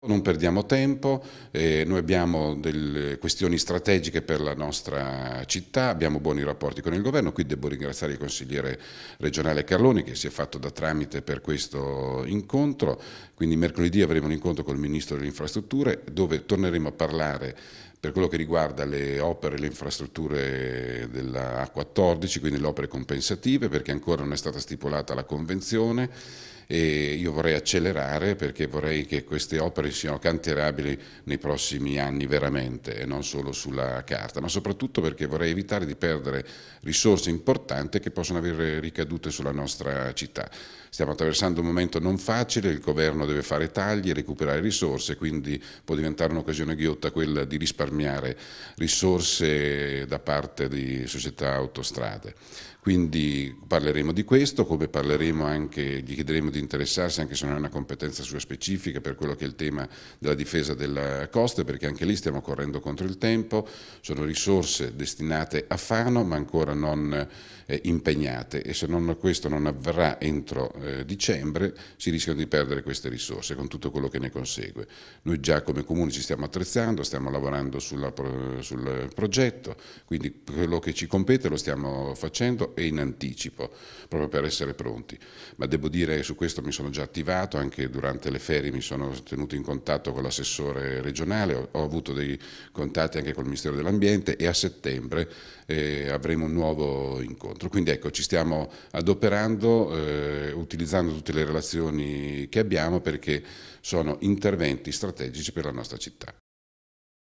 Non perdiamo tempo, eh, noi abbiamo delle questioni strategiche per la nostra città, abbiamo buoni rapporti con il governo, qui devo ringraziare il consigliere regionale Carloni che si è fatto da tramite per questo incontro, quindi mercoledì avremo un incontro con il Ministro delle Infrastrutture dove torneremo a parlare per quello che riguarda le opere e le infrastrutture della A14, quindi le opere compensative, perché ancora non è stata stipulata la convenzione e io vorrei accelerare perché vorrei che queste opere siano cantierabili nei prossimi anni veramente e non solo sulla carta, ma soprattutto perché vorrei evitare di perdere risorse importanti che possono avere ricadute sulla nostra città. Stiamo attraversando un momento non facile, il governo deve fare tagli e recuperare risorse, quindi può diventare un'occasione ghiotta quella di risparmiare risparmiare risorse da parte di società autostrade. Quindi parleremo di questo, come parleremo anche, gli chiederemo di interessarsi anche se non è una competenza sua specifica per quello che è il tema della difesa della costa, perché anche lì stiamo correndo contro il tempo, sono risorse destinate a Fano ma ancora non eh, impegnate e se non, questo non avverrà entro eh, dicembre si rischiano di perdere queste risorse con tutto quello che ne consegue. Noi già come comune ci stiamo attrezzando, stiamo lavorando sulla, sul progetto, quindi quello che ci compete lo stiamo facendo e in anticipo, proprio per essere pronti. Ma devo dire, che su questo mi sono già attivato, anche durante le ferie mi sono tenuto in contatto con l'assessore regionale, ho, ho, avuto dei contatti anche col Ministero dell'Ambiente e a settembre eh, avremo un nuovo incontro. Quindi ecco, ci stiamo adoperando, eh, utilizzando tutte le relazioni che abbiamo perché sono interventi strategici per la nostra città.